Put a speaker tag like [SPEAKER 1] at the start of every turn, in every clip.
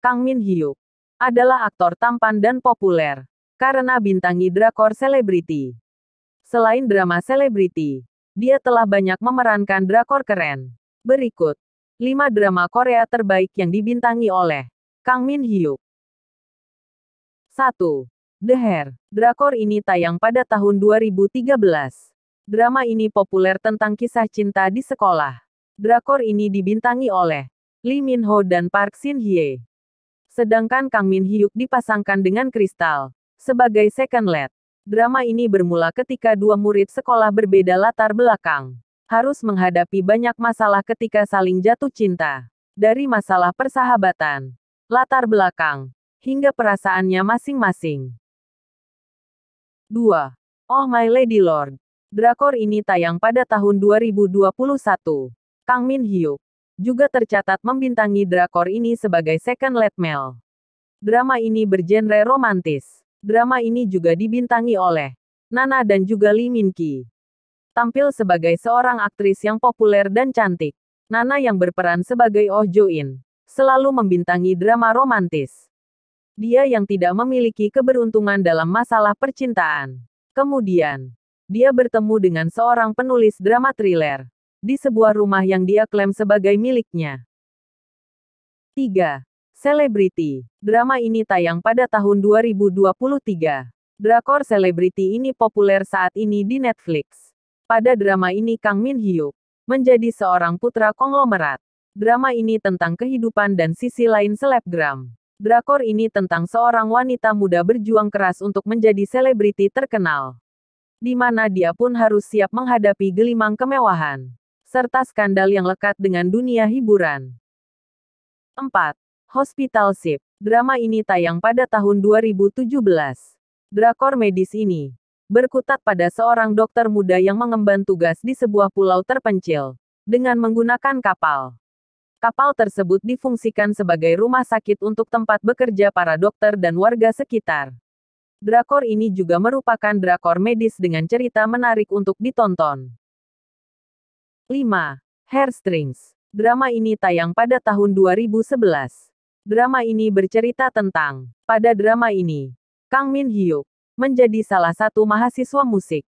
[SPEAKER 1] Kang Min Hyuk, adalah aktor tampan dan populer karena bintangi drakor selebriti. Selain drama selebriti, dia telah banyak memerankan drakor keren. Berikut 5 drama Korea terbaik yang dibintangi oleh Kang Min Hyuk. 1. The Hair. Drakor ini tayang pada tahun 2013. Drama ini populer tentang kisah cinta di sekolah. Drakor ini dibintangi oleh Lee Min Ho dan Park Shin Hye. Sedangkan Kang Min Hyuk dipasangkan dengan kristal. Sebagai second lead. Drama ini bermula ketika dua murid sekolah berbeda latar belakang. Harus menghadapi banyak masalah ketika saling jatuh cinta. Dari masalah persahabatan, latar belakang, hingga perasaannya masing-masing. 2. Oh My Lady Lord. Drakor ini tayang pada tahun 2021. Kang Min Hyuk juga tercatat membintangi drakor ini sebagai second lead male. Drama ini bergenre romantis. Drama ini juga dibintangi oleh Nana dan juga Lee Min Ki. Tampil sebagai seorang aktris yang populer dan cantik. Nana yang berperan sebagai Oh Jo In, selalu membintangi drama romantis. Dia yang tidak memiliki keberuntungan dalam masalah percintaan. Kemudian, dia bertemu dengan seorang penulis drama thriller di sebuah rumah yang dia klaim sebagai miliknya. 3. Selebriti. Drama ini tayang pada tahun 2023. Drakor selebriti ini populer saat ini di Netflix. Pada drama ini Kang Min Hyuk menjadi seorang putra konglomerat. Drama ini tentang kehidupan dan sisi lain selebgram. Drakor ini tentang seorang wanita muda berjuang keras untuk menjadi selebriti terkenal. Di mana dia pun harus siap menghadapi gelimang kemewahan serta skandal yang lekat dengan dunia hiburan. 4. Ship. Drama ini tayang pada tahun 2017. Drakor medis ini berkutat pada seorang dokter muda yang mengemban tugas di sebuah pulau terpencil dengan menggunakan kapal. Kapal tersebut difungsikan sebagai rumah sakit untuk tempat bekerja para dokter dan warga sekitar. Drakor ini juga merupakan drakor medis dengan cerita menarik untuk ditonton. 5. Hairstrings. Drama ini tayang pada tahun 2011. Drama ini bercerita tentang, pada drama ini, Kang Min Hyuk menjadi salah satu mahasiswa musik.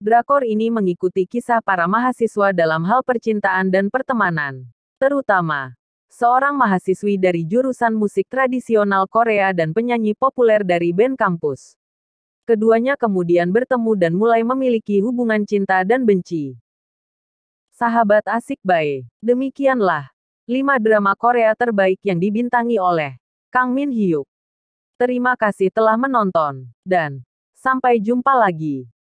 [SPEAKER 1] Drakor ini mengikuti kisah para mahasiswa dalam hal percintaan dan pertemanan. Terutama, seorang mahasiswi dari jurusan musik tradisional Korea dan penyanyi populer dari band kampus. Keduanya kemudian bertemu dan mulai memiliki hubungan cinta dan benci. Sahabat Asik Bae. Demikianlah 5 drama Korea terbaik yang dibintangi oleh Kang Min Hyuk. Terima kasih telah menonton dan sampai jumpa lagi.